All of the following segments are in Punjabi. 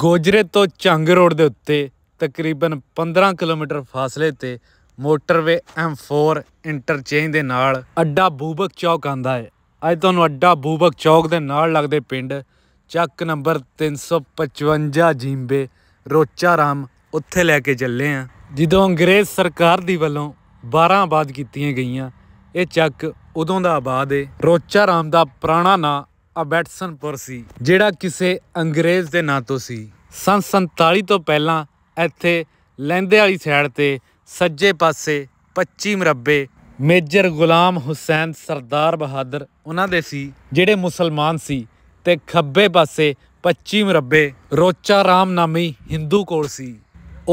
ਗੋਜਰੇ ਤੋਂ ਚੰਗ ਰੋਡ ਦੇ ਉੱਤੇ ਤਕਰੀਬਨ 15 ਕਿਲੋਮੀਟਰ ਫਾਸਲੇ ਤੇ ਮੋਟਰਵੇ M4 ਇੰਟਰਚੇਂਜ ਦੇ ਨਾਲ ਅੱਡਾ ਬੂਬਕ ਚੌਕ ਆਂਦਾ ਹੈ ਅੱਜ ਤੁਹਾਨੂੰ ਅੱਡਾ ਬੂਬਕ ਚੌਕ ਦੇ ਨਾਲ ਲੱਗਦੇ ਪਿੰਡ ਚੱਕ ਨੰਬਰ 355 ਜੀਂਬੇ ਰੋਚਾ ਰਾਮ ਉੱਥੇ ਲੈ ਕੇ ਚੱਲੇ ਆ ਜਦੋਂ ਅੰਗਰੇਜ਼ ਸਰਕਾਰ ਦੀ ਵੱਲੋਂ 12 ਆਬਾਦ ਕੀਤੀਆਂ ਗਈਆਂ ਇਹ ਚੱਕ ਉਦੋਂ ਦਾ ਆਬਾਦ ਹੈ ਰੋਚਾ ਰਾਮ ਦਾ ਪੁਰਾਣਾ ਨਾਂ ਅਬੈਟਸਨ ਸੀ ਜਿਹੜਾ ਕਿਸੇ ਅੰਗਰੇਜ਼ ਦੇ ਨਾਂ ਤੋਂ ਸੀ ਸਨ 47 ਤੋਂ ਪਹਿਲਾਂ ਇੱਥੇ ਲੈਂਦੇ ਵਾਲੀ ਸਾਈਡ ਤੇ ਸੱਜੇ ਪਾਸੇ 25 ਮਰਬੇ ਮੇਜਰ ਗੁਲਾਮ ਹੁਸੈਨ ਸਰਦਾਰ ਬਹਾਦਰ ਉਹਨਾਂ ਦੇ ਸੀ ਜਿਹੜੇ ਮੁਸਲਮਾਨ ਸੀ ਤੇ ਖੱਬੇ ਪਾਸੇ 25 ਮਰਬੇ ਰੋਚਾ ਰਾਮ ਨਾਮੀ ਹਿੰਦੂ ਕੋਲ ਸੀ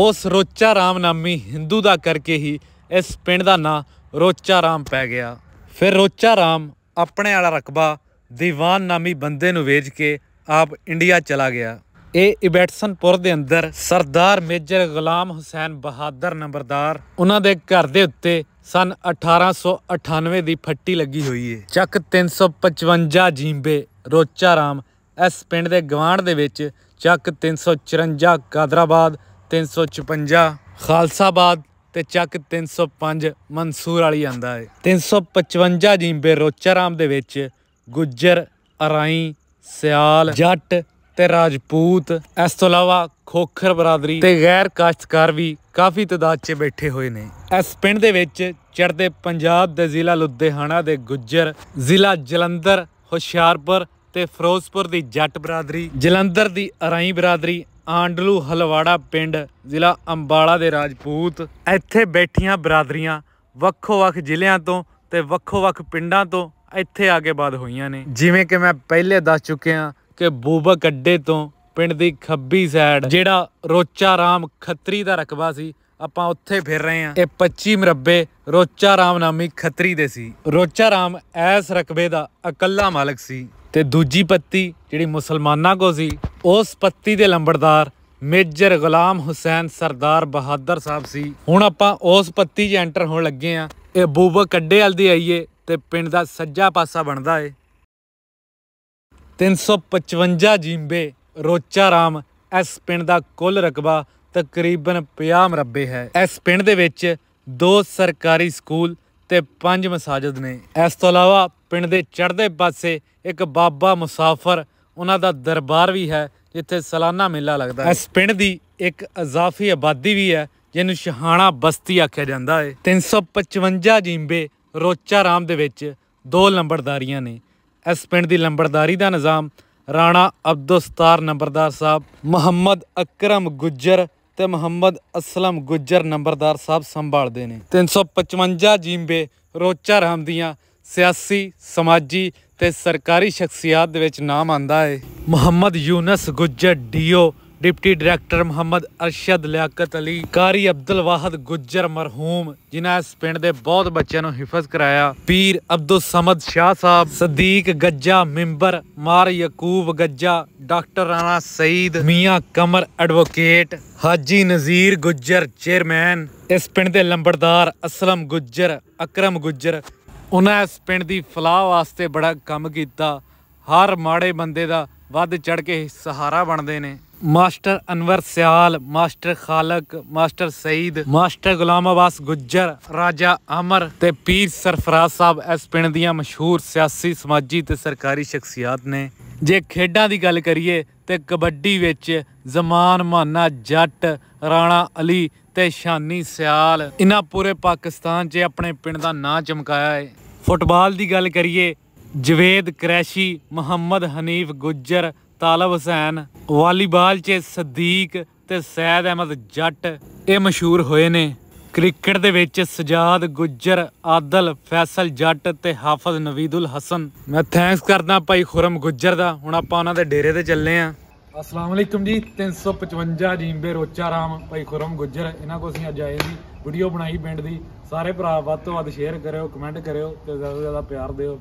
ਉਸ ਰੋਚਾ ਰਾਮ ਨਾਮੀ ਹਿੰਦੂ ਦਾ ਕਰਕੇ ਹੀ ਇਸ ਪਿੰਡ ਦਾ ਨਾਂ ਰੋਚਾ ਰਾਮ ਪੈ ਗਿਆ ਫਿਰ ਰੋਚਾ ਰਾਮ ਆਪਣੇ ਵਾਲਾ ਰਕਬਾ ਦੀਵਾਨ ਨਾਮੀ ਬੰਦੇ ਨੂੰ ਵੇਚ ਕੇ ਆਪ ਇੰਡੀਆ ਚਲਾ ਗਿਆ ਇਹ ਇਬੈਟਸਨਪੁਰ ਦੇ ਅੰਦਰ ਸਰਦਾਰ ਮੇਜਰ ਗੁਲਾਮ ਹੁਸੈਨ ਬਹਾਦਰ ਨੰਬਰਦਾਰ ਉਹਨਾਂ ਦੇ ਘਰ ਦੇ ਉੱਤੇ ਸਨ 1898 ਦੀ ਫੱਟੀ ਲੱਗੀ ਹੋਈ ਏ ਚੱਕ 355 ਜੀਂਬੇ ਰੋਚਾ ਰਾਮ ਇਸ ਪਿੰਡ ਦੇ ਗਵਾਂਡ ਦੇ ਵਿੱਚ ਚੱਕ 354 ਕਾਦਰਾਬਾਦ 356 ਖਾਲਸਾਬਾਦ ਤੇ ਚੱਕ 305 ਮਨਸੂਰ ਵਾਲੀ ਆਂਦਾ ਏ 355 ਜੀਂਬੇ ਰੋਚਾ ਰਾਮ ਦੇ ਵਿੱਚ ਗੁੱਜਰ ਅਰਾਈ ਸਿਆਲ ਜੱਟ ਤੇ ਰਾਜਪੂਤ ਇਸ ਤੋਂ ਇਲਾਵਾ ਖੋਖਰ ਬਰਾਦਰੀ ਤੇ ਗੈਰ ਕਾਸ਼ਤਕਾਰ ਵੀ ਕਾਫੀ ਤਦਾਦ 'ਚ ਬੈਠੇ ਹੋਏ ਨੇ ਇਸ ਪਿੰਡ ਦੇ ਵਿੱਚ ਚੜਦੇ ਪੰਜਾਬ ਦੇ ਜ਼ਿਲ੍ਹਾ ਲੁਧਿਆਣਾ ਦੇ ਗੁੱਜਰ ਜ਼ਿਲ੍ਹਾ ਜਲੰਧਰ ਹੁਸ਼ਿਆਰਪੁਰ ਤੇ ਫਿਰੋਜ਼ਪੁਰ ਦੀ ਜੱਟ ਬਰਾਦਰੀ ਜਲੰਧਰ ਦੀ ਅਰਾਈ ਬਰਾਦਰੀ ਆਂਡਲੂ ਹਲਵਾੜਾ ਪਿੰਡ ਜ਼ਿਲ੍ਹਾ ਅੰਬਾਲਾ ਦੇ ਰਾਜਪੂਤ ਇੱਥੇ ਬੈਠੀਆਂ ਬਰਾਦਰੀਆਂ ਵੱਖੋ-ਵੱਖ ਜ਼ਿਲ੍ਹਿਆਂ ਤੋਂ ਤੇ ਵੱਖੋ-ਵੱਖ ਪਿੰਡਾਂ ਤੋਂ ਇੱਥੇ ਆ ਕੇ ਬਾਤ ਹੋਈਆਂ ਨੇ ਜਿਵੇਂ ਕਿ ਮੈਂ ਪਹਿਲੇ ਦੱਸ ਚੁੱਕਿਆ ਕਿ ਬੂਬਕ ਅੱਡੇ ਤੋਂ ਪਿੰਡ ਦੀ ਖੱਬੀ ਸਾਈਡ ਜਿਹੜਾ ਰੋਚਾ ਰਾਮ ਖੱਤਰੀ ਦਾ ਰਕਬਾ ਸੀ ਆਪਾਂ ਉੱਥੇ ਫਿਰ ਰਹੇ ਆ ਇਹ 25 ਮਰਬੇ ਰੋਚਾ ਰਾਮ ਨਾਮੀ ਖੱਤਰੀ ਦੇ ਸੀ ਰੋਚਾ ਰਾਮ ਐਸ ਰਕਬੇ ਦਾ ਇਕੱਲਾ ਮਾਲਕ ਸੀ ਤੇ ਦੂਜੀ ਪੱਤੀ ਜਿਹੜੀ ਮੁਸਲਮਾਨਾਂ ਕੋ ਸੀ ਉਸ ਪੱਤੀ ਦੇ ਲੰਬੜਦਾਰ ਮੇਜਰ ਗੁਲਾਮ ਹੁਸੈਨ ਸਰਦਾਰ ਬਹਾਦਰ ਸਾਹਿਬ ਸੀ ਹੁਣ ਆਪਾਂ ਉਸ ਪੱਤੀ 'ਚ ਐਂਟਰ ਹੋਣ ਲੱਗੇ ਆ ਇਹ ਬੂਬਕ ਕੱਡੇ ਵਾਲ ਦੀ ਆਈਏ ਤੇ ਪਿੰਡ ਦਾ ਸੱਜਾ ਪਾਸਾ ਬਣਦਾ ਏ 355 ਜਿੰਬੇ ਰੋਚਾ ਰਾਮ ਇਸ ਪਿੰਡ ਦਾ ਕੁੱਲ ਰਕਬਾ ਤਕਰੀਬਨ 50 ਮਰਬੇ ਹੈ ਇਸ ਪਿੰਡ ਦੇ ਵਿੱਚ ਦੋ ਸਰਕਾਰੀ ਸਕੂਲ ਤੇ ਪੰਜ ਮਸਾਜਿਦ ਨੇ ਇਸ ਤੋਂ ਇਲਾਵਾ ਪਿੰਡ ਦੇ ਚੜ੍ਹਦੇ ਪਾਸੇ ਇੱਕ ਬਾਬਾ ਮੁਸਾਫਰ ਉਹਨਾਂ ਦਾ ਦਰਬਾਰ ਵੀ ਹੈ ਜਿੱਥੇ ਸਾਲਾਨਾ ਮੇਲਾ ਲੱਗਦਾ ਹੈ ਇਸ ਪਿੰਡ ਦੀ ਇੱਕ ਅਜ਼ਾਫੀ ਆਬਾਦੀ ਵੀ ਹੈ ਜਿਹਨੂੰ ਸ਼ਹਾਣਾ ਬਸਤੀ ਆਖਿਆ ਜਾਂਦਾ ਹੈ 355 ਜਿੰਬੇ ਰੋਚਾ ਰਾਮ ਦੇ ਵਿੱਚ ਦੋ ਲੰਬੜਦਾਰੀਆਂ ਨੇ ਇਸ ਪਿੰਡ ਦੀ ਲੰਬੜਦਾਰੀ ਦਾ ਨਿਜ਼ਾਮ ਰਾਣਾ ਅਬਦੁਸਤਾਰ ਨੰਬਰਦਾਰ ਸਾਹਿਬ ਮੁਹੰਮਦ ਅਕਰਮ ਗੁੱਜਰ ਤੇ ਮੁਹੰਮਦ ਅਸਲਮ ਗੁੱਜਰ ਨੰਬਰਦਾਰ ਸਾਹਿਬ ਸੰਭਾਲਦੇ ਨੇ 355 ਜੀਂਬੇ ਰਾਮ ਦੀਆਂ ਸਿਆਸੀ ਸਮਾਜੀ ਤੇ ਸਰਕਾਰੀ ਸ਼ਖਸੀਅਤ ਦੇ ਵਿੱਚ ਨਾਮ ਆਂਦਾ ਹੈ Muhammad Younis Gujjar DO deputy director Muhammad Arshad Liaqat Ali Qari Abdul Wahid Gujjar ਮਰਹੂਮ ਜਿਨ੍ਹਾਂ ਇਸ ਪਿੰਡ ਦੇ ਬਹੁਤ ਬੱਚਿਆਂ ਨੂੰ ਹਿਫਜ਼ ਕਰਾਇਆ ਪੀਰ ਅਬਦੁਲ ਸਮਦ ਸ਼ਾਹ ਸਾਹਿਬ ਸਦੀਕ ਗੱਜਾ ਮੈਂਬਰ ਮਾਰ Yaqub Gajja doctor Rana Saeed Mian Qamar advocate Haji Nazir Gujjar chairman ਇਸ ਪਿੰਡ ਦੇ ਲੰਬੜਦਾਰ ਅਸਲਮ ਗੁੱਜਰ ਅਕਰਮ ਗੁੱਜਰ ਉਹਨਾਂ ਇਸ ਪਿੰਡ ਦੀ ਫਲਾਹ ਵਾਸਤੇ ਬੜਾ ਕੰਮ ਕੀਤਾ ਹਰ ਮਾੜੇ ਬੰਦੇ ਦਾ ਵੱਧ ਚੜ ਕੇ ਸਹਾਰਾ ਬਣਦੇ ਨੇ master Anwar Sial master Khaliq master Saeed master Ghulam Abbas Gujjar Raja Amar ਤੇ ਪੀਰ ਸਰਫਰਾਜ਼ ਸਾਹਿਬ ਇਸ ਪਿੰਡ ਦੀਆਂ ਮਸ਼ਹੂਰ ਸਿਆਸੀ ਸਮਾਜੀ ਤੇ ਸਰਕਾਰੀ ਸ਼ਖਸੀਅਤ ਨੇ ਜੇ ਖੇਡਾਂ ਦੀ ਗੱਲ ਕਰੀਏ ਤੇ ਕਬੱਡੀ ਵਿੱਚ ਜ਼ਮਾਨ ਮਾਨਾ ਜੱਟ ਰਾਣਾ ਅਲੀ ਤੇ ਸ਼ਾਨੀ ਸਿਆਲ ਇਹਨਾਂ ਪੂਰੇ ਪਾਕਿਸਤਾਨ 'ਚ ਆਪਣੇ ਪਿੰਡ ਦਾ ਨਾਂ ਚਮਕਾਇਆ ਹੈ ਫੁੱਟਬਾਲ ਦੀ ਗੱਲ ਕਰੀਏ ਜਵੇਦ ਕਰੈਸ਼ੀ ਮੁਹੰਮਦ ਹਨੀਫ ਗੁੱਜਰ ਤਾਲਬ ਹੁਸੈਨ ਵਾਲੀਬਾਲ 'ਚ ਸਦੀਕ ਤੇ ਸੈਦ ਅਹਿਮਦ ਜੱਟ ਇਹ ਮਸ਼ਹੂਰ ਹੋਏ ਨੇ ਕ੍ਰਿਕਟ ਦੇ ਵਿੱਚ ਸਜਾਦ ਗੁੱਜਰ ਆਦਲ ਫੈਸਲ ਜੱਟ ਤੇ ਹਾਫਜ਼ ਨਵੀਦੁਲ ਹਸਨ ਮੈਂ ਥੈਂਕਸ ਕਰਦਾ ਭਾਈ ਖੁਰਮ ਗੁੱਜਰ ਦਾ ਹੁਣ ਆਪਾਂ ਉਹਨਾਂ ਦੇ ਡੇਰੇ ਤੇ ਚੱਲੇ ਆਂ ਅਸਲਾਮ ਅਲੈਕਮ ਜੀ 355 ਜੀਂਬੇ ਰੋਚਾ ਰਾਮ ਭਾਈ ਖੁਰਮ ਗੁੱਜਰ ਇਹਨਾਂ ਕੋਲ ਅਸੀਂ ਅੱਜ ਆਏ ਸੀ ਵੀਡੀਓ ਬਣਾਈ ਪਿੰਡ ਦੀ ਸਾਰੇ ਭਰਾ ਵੱਧ ਤੋਂ ਵੱਧ ਸ਼ੇਅਰ ਕਰਿਓ ਕਮੈਂਟ ਕਰਿਓ ਤੇ ਜ਼ਿਆਦਾ ਤੋਂ ਜ਼ਿਆਦਾ ਪਿਆਰ ਦਿਓ